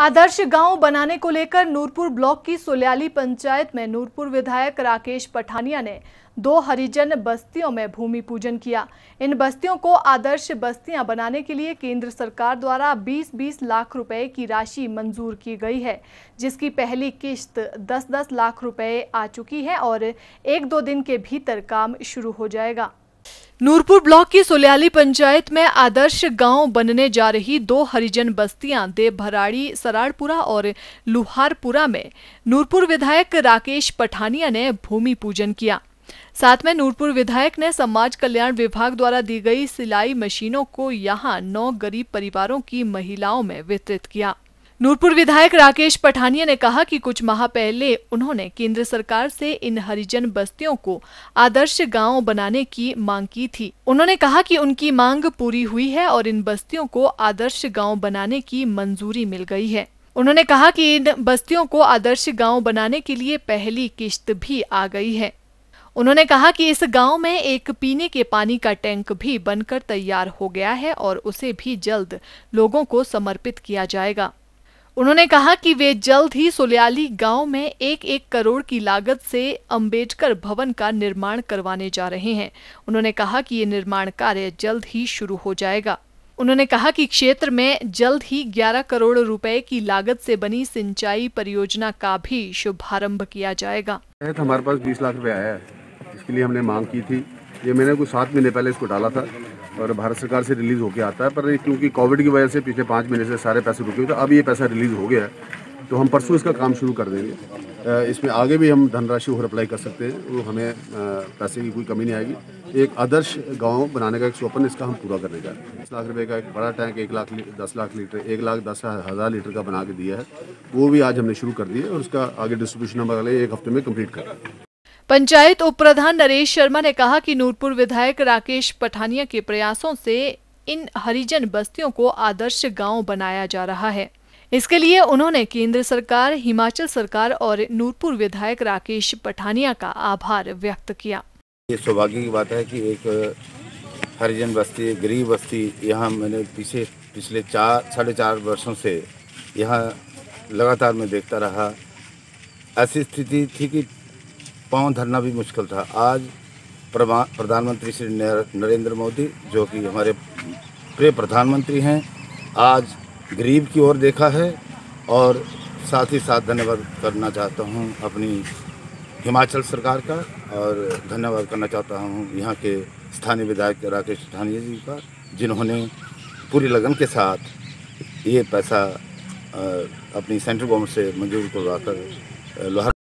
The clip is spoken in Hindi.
आदर्श गांव बनाने को लेकर नूरपुर ब्लॉक की सोल्याली पंचायत में नूरपुर विधायक राकेश पठानिया ने दो हरिजन बस्तियों में भूमि पूजन किया इन बस्तियों को आदर्श बस्तियां बनाने के लिए केंद्र सरकार द्वारा 20-20 लाख रुपए की राशि मंजूर की गई है जिसकी पहली किश्त 10-10 लाख रुपए आ चुकी है और एक दो दिन के भीतर काम शुरू हो जाएगा नूरपुर ब्लॉक की सोल्याली पंचायत में आदर्श गांव बनने जा रही दो हरिजन बस्तियां देवभराड़ी सराड़पुरा और लुहारपुरा में नूरपुर विधायक राकेश पठानिया ने भूमि पूजन किया साथ में नूरपुर विधायक ने समाज कल्याण विभाग द्वारा दी गई सिलाई मशीनों को यहां नौ गरीब परिवारों की महिलाओं में वितरित किया नूरपुर विधायक राकेश पठानिया ने कहा कि कुछ माह पहले उन्होंने केंद्र सरकार से इन हरिजन बस्तियों को आदर्श गांव बनाने की मांग की थी उन्होंने कहा कि उनकी मांग पूरी हुई है और इन बस्तियों को आदर्श गांव बनाने की मंजूरी मिल गई है उन्होंने कहा कि इन बस्तियों को आदर्श गांव बनाने के लिए पहली किश्त भी आ गई है उन्होंने कहा कि इस गांव में एक पीने के पानी का टैंक भी बनकर तैयार हो गया है और उसे भी जल्द लोगों को समर्पित किया जाएगा उन्होंने कहा कि वे जल्द ही सुलियाली गांव में एक एक करोड़ की लागत से अंबेडकर भवन का निर्माण करवाने जा रहे हैं उन्होंने कहा कि ये निर्माण कार्य जल्द ही शुरू हो जाएगा उन्होंने कहा कि क्षेत्र में जल्द ही 11 करोड़ रुपए की लागत से बनी सिंचाई परियोजना का भी शुभारंभ किया जाएगा हमारे पास बीस लाख रुपए आया है इसके लिए हमने मांग की थी ये मैंने कुछ सात महीने पहले इसको डाला था और भारत सरकार से रिलीज़ होकर आता है पर क्योंकि कोविड की वजह से पिछले पाँच महीने से सारे पैसे रुके हुए तो अब ये पैसा रिलीज़ हो गया है तो हम परसों इसका काम शुरू कर देंगे इसमें आगे भी हम धनराशि और अप्लाई कर सकते हैं वो हमें पैसे की कोई कमी नहीं आएगी एक आदर्श गांव बनाने का एक स्वप्न इसका हम पूरा करने का दस लाख रुपए का एक बड़ा टैंक एक लाख दस लाख लीटर एक लाख दस हज़ार लीटर का बना के दिया है वो भी आज हमने शुरू कर दिया और उसका आगे डिस्ट्रीब्यूशन हम अगले एक हफ्ते में कम्प्लीट कर पंचायत उप प्रधान नरेश शर्मा ने कहा कि नूरपुर विधायक राकेश पठानिया के प्रयासों से इन हरिजन बस्तियों को आदर्श गांव बनाया जा रहा है इसके लिए उन्होंने केंद्र सरकार हिमाचल सरकार और नूरपुर विधायक राकेश पठानिया का आभार व्यक्त किया ये सौभाग्य की बात है कि एक हरिजन बस्ती गरीब बस्ती यहाँ मैंने पीछे पिछले चार साढ़े चार वर्षों से यहाँ लगातार मैं देखता रहा ऐसी स्थिति थी कि पाँव धरना भी मुश्किल था आज प्रधानमंत्री श्री नरेंद्र मोदी जो कि हमारे प्रिय प्रधानमंत्री हैं आज गरीब की ओर देखा है और साथ ही साथ धन्यवाद करना चाहता हूँ अपनी हिमाचल सरकार का और धन्यवाद करना चाहता हूँ यहाँ के स्थानीय विधायक राकेश धानिया जी का जिन्होंने पूरी लगन के साथ ये पैसा अपनी सेंट्रल गवर्नमेंट से मंजूर करवाकर लोहार